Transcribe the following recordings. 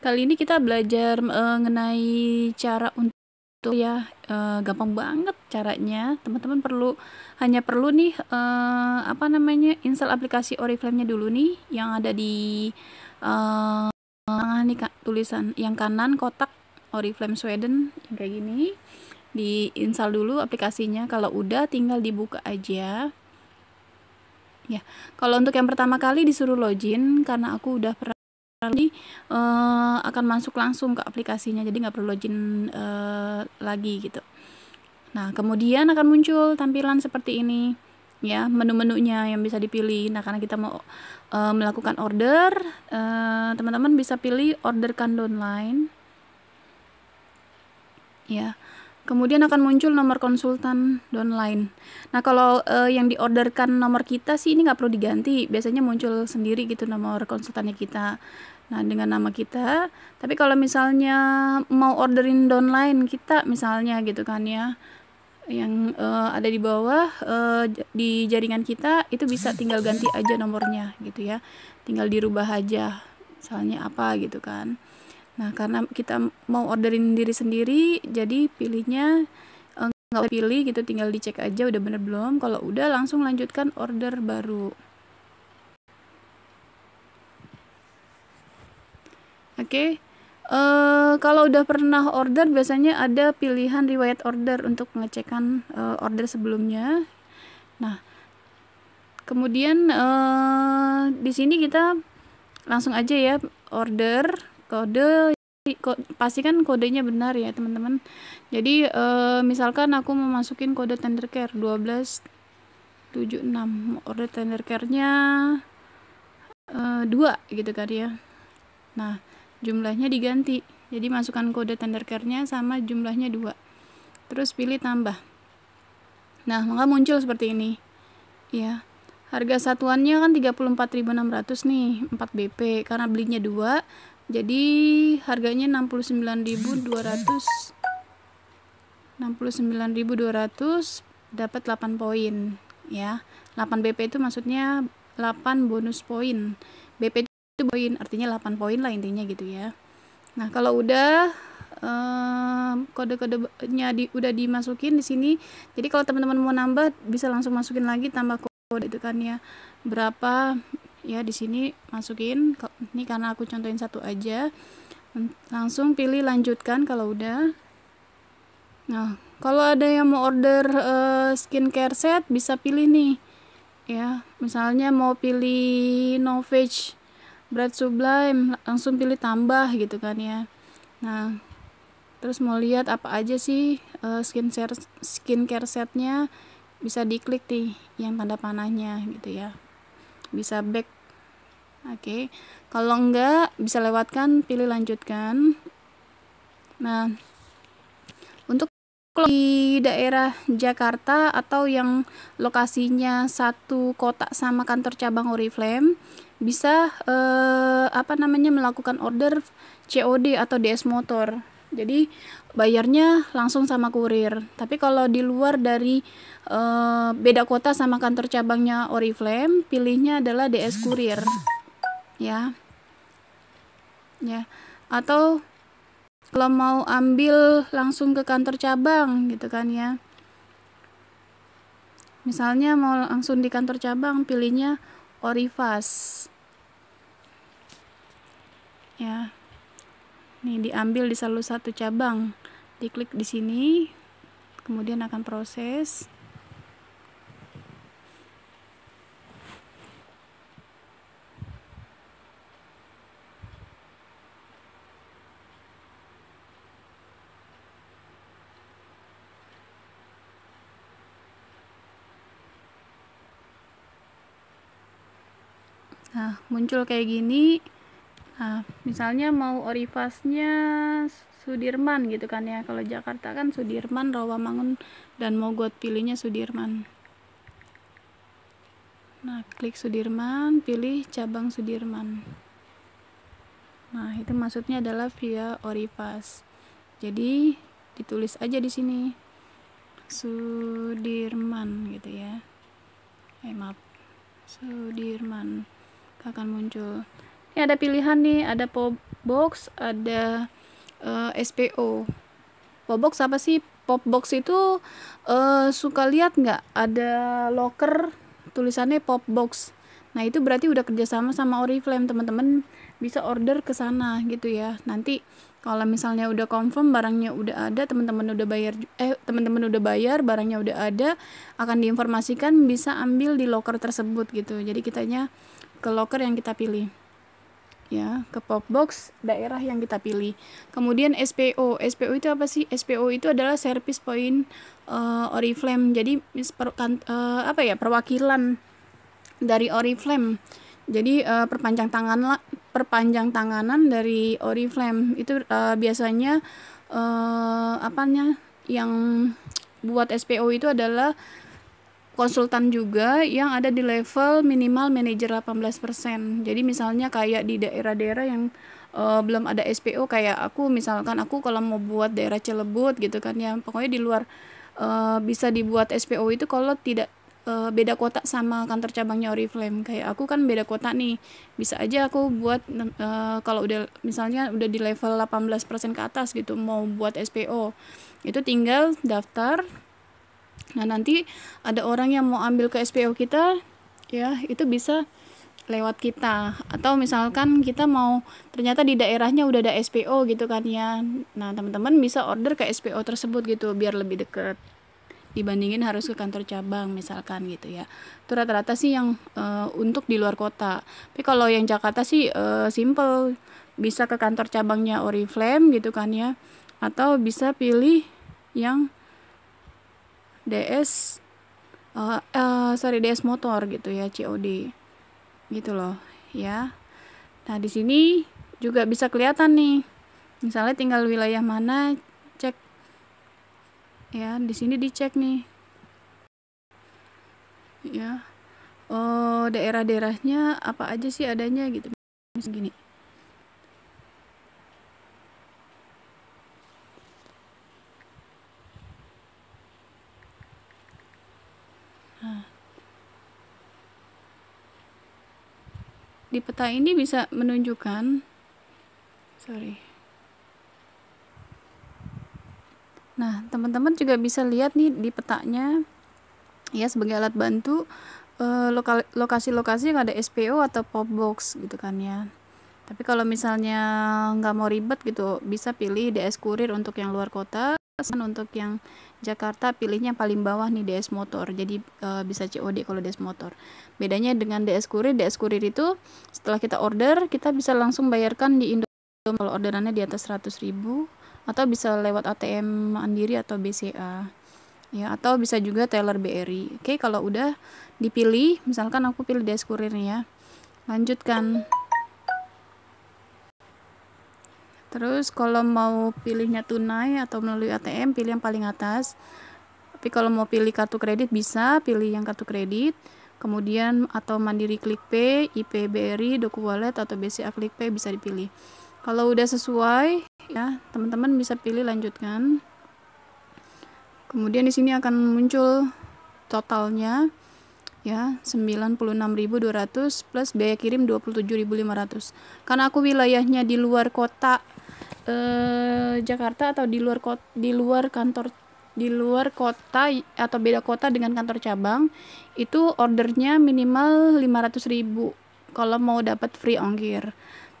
Kali ini kita belajar mengenai eh, cara untuk ya uh, gampang banget caranya teman-teman perlu hanya perlu nih uh, apa namanya install aplikasi Oriflame-nya dulu nih yang ada di uh, tangan nih kak, tulisan yang kanan kotak Oriflame Sweden yang kayak gini di install dulu aplikasinya kalau udah tinggal dibuka aja ya kalau untuk yang pertama kali disuruh login karena aku udah pernah nanti uh, akan masuk langsung ke aplikasinya jadi nggak perlu login uh, lagi gitu nah kemudian akan muncul tampilan seperti ini ya menu-menunya yang bisa dipilih nah karena kita mau uh, melakukan order teman-teman uh, bisa pilih orderkan online ya Kemudian akan muncul nomor konsultan online. Nah, kalau uh, yang diorderkan nomor kita sih ini nggak perlu diganti. Biasanya muncul sendiri gitu nomor konsultannya kita. Nah, dengan nama kita. Tapi kalau misalnya mau orderin downline kita misalnya gitu kan ya. Yang uh, ada di bawah uh, di jaringan kita itu bisa tinggal ganti aja nomornya gitu ya. Tinggal dirubah aja misalnya apa gitu kan. Nah, karena kita mau orderin diri sendiri, jadi pilihnya eh, nggak eh, pilih gitu, tinggal dicek aja udah bener belum. Kalau udah langsung lanjutkan order baru. Oke, okay. uh, eh, kalau udah pernah order biasanya ada pilihan riwayat order untuk pengecekan uh, eh, order sebelumnya. Nah, kemudian uh, di sini kita langsung aja ya order kode pasti kan kodenya benar ya teman-teman jadi e, misalkan aku memasukin kode tender care 1276 order tender care nya e, eh, 2 gitu kan ya nah jumlahnya diganti jadi masukkan kode tender care nya sama jumlahnya 2 terus pilih tambah nah maka muncul seperti ini ya harga satuannya kan 34.600 nih 4 BP karena belinya 2 jadi harganya 69.200 69.200 dapat 8 poin ya 8 BP itu maksudnya 8 bonus poin BP itu poin artinya 8 poin lah intinya gitu ya nah kalau udah eh, kode-kodenya di, udah dimasukin di sini jadi kalau teman-teman mau nambah bisa langsung masukin lagi tambah kode itu kan ya berapa ya di sini masukin ini karena aku contohin satu aja langsung pilih lanjutkan kalau udah nah kalau ada yang mau order uh, skincare set bisa pilih nih ya misalnya mau pilih Novage Bread Sublime langsung pilih tambah gitu kan ya nah terus mau lihat apa aja sih uh, skincare skincare setnya bisa diklik nih yang tanda panahnya gitu ya bisa back oke okay. kalau enggak bisa lewatkan pilih lanjutkan nah untuk di daerah Jakarta atau yang lokasinya satu kotak sama kantor cabang Oriflame bisa eh, apa namanya melakukan order COD atau DS motor jadi bayarnya langsung sama kurir. Tapi kalau di luar dari e, beda kota sama kantor cabangnya Oriflame, pilihnya adalah DS Kurir. Ya. Ya. Atau kalau mau ambil langsung ke kantor cabang gitu kan ya. Misalnya mau langsung di kantor cabang, pilihnya Orifas. Ya. Ini diambil di salah satu cabang diklik di sini kemudian akan proses Nah, muncul kayak gini nah misalnya mau Orifasnya Sudirman gitu kan ya kalau Jakarta kan Sudirman Rawamangun dan Mogot pilihnya Sudirman nah klik Sudirman pilih cabang Sudirman nah itu maksudnya adalah via Orifas. jadi ditulis aja di sini Sudirman gitu ya eh maaf Sudirman akan muncul ada pilihan nih ada pop box ada uh, eh, SPO pop box apa sih pop box itu uh, suka lihat nggak ada locker tulisannya pop box nah itu berarti udah kerjasama sama Oriflame teman-teman bisa order ke sana gitu ya nanti kalau misalnya udah confirm barangnya udah ada teman-teman udah bayar eh teman-teman udah bayar barangnya udah ada akan diinformasikan bisa ambil di locker tersebut gitu jadi kitanya ke locker yang kita pilih ya ke pop box daerah yang kita pilih. Kemudian SPO, SPO itu apa sih? SPO itu adalah service point uh, Oriflame. Jadi per, uh, apa ya perwakilan dari Oriflame. Jadi uh, perpanjang tangan perpanjang tanganan dari Oriflame itu uh, biasanya uh, apanya yang buat SPO itu adalah konsultan juga yang ada di level minimal manajer 18%. Jadi misalnya kayak di daerah-daerah yang uh, belum ada SPO kayak aku misalkan aku kalau mau buat daerah Celebut gitu kan ya pokoknya di luar uh, bisa dibuat SPO itu kalau tidak uh, beda kota sama kantor cabangnya Oriflame. Kayak aku kan beda kota nih. Bisa aja aku buat uh, kalau udah misalnya udah di level 18% ke atas gitu mau buat SPO. Itu tinggal daftar Nah, nanti ada orang yang mau ambil ke SPO kita, ya, itu bisa lewat kita atau misalkan kita mau ternyata di daerahnya udah ada SPO gitu kan ya. Nah, teman-teman bisa order ke SPO tersebut gitu biar lebih dekat dibandingin harus ke kantor cabang misalkan gitu ya. Itu rata-rata sih yang uh, untuk di luar kota. Tapi kalau yang Jakarta sih uh, simple bisa ke kantor cabangnya Oriflame gitu kan ya atau bisa pilih yang DS uh, eh, uh, eh, sorry DS motor gitu ya COD gitu loh ya nah di sini juga bisa kelihatan nih misalnya tinggal wilayah mana cek ya di sini dicek nih ya oh daerah-daerahnya apa aja sih adanya gitu misalnya gini di peta ini bisa menunjukkan sorry nah teman-teman juga bisa lihat nih di petanya ya sebagai alat bantu eh, lokasi-lokasi yang ada SPO atau pop box gitu kan ya tapi kalau misalnya nggak mau ribet gitu bisa pilih DS kurir untuk yang luar kota pesan untuk yang Jakarta pilihnya paling bawah nih DS motor jadi e, bisa COD kalau DS motor bedanya dengan DS kurir DS kurir itu setelah kita order kita bisa langsung bayarkan di Indo kalau orderannya di atas 100 ribu atau bisa lewat ATM Mandiri atau BCA ya atau bisa juga teller BRI oke kalau udah dipilih misalkan aku pilih DS kurirnya ya lanjutkan Terus kalau mau pilihnya tunai atau melalui ATM, pilih yang paling atas. Tapi kalau mau pilih kartu kredit bisa, pilih yang kartu kredit. Kemudian atau Mandiri Klik P, IP BRI, Doku Wallet atau BCA Klik p bisa dipilih. Kalau udah sesuai, ya teman-teman bisa pilih lanjutkan. Kemudian di sini akan muncul totalnya ya 96.200 plus biaya kirim 27.500 karena aku wilayahnya di luar kota Eh, Jakarta atau di luar kota, di luar kantor di luar kota atau beda kota dengan kantor cabang itu ordernya minimal ratus ribu kalau mau dapat free ongkir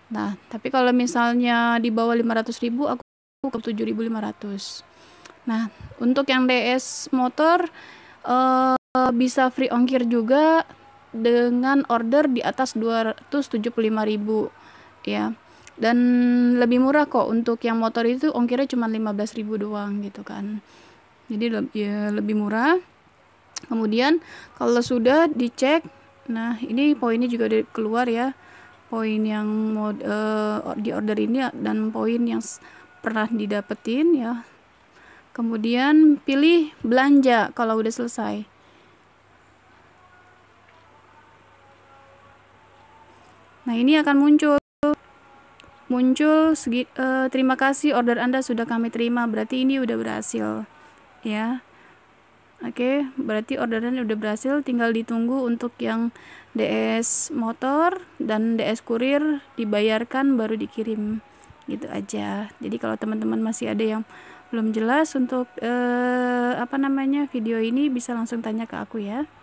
nah tapi kalau misalnya di bawah ratus ribu aku ke 7500 nah untuk yang DS motor eh, bisa free ongkir juga dengan order di atas lima ribu ya dan lebih murah kok untuk yang motor itu ongkirnya cuma 15.000 doang gitu kan jadi ya, lebih murah kemudian kalau sudah dicek nah ini poinnya juga keluar ya poin yang mode uh, di order ini dan poin yang pernah didapetin ya kemudian pilih belanja kalau udah selesai nah ini akan muncul muncul segi, uh, terima kasih order Anda sudah kami terima berarti ini udah berhasil ya oke okay, berarti orderan udah berhasil tinggal ditunggu untuk yang DS motor dan DS kurir dibayarkan baru dikirim gitu aja jadi kalau teman-teman masih ada yang belum jelas untuk eh, apa namanya video ini bisa langsung tanya ke aku ya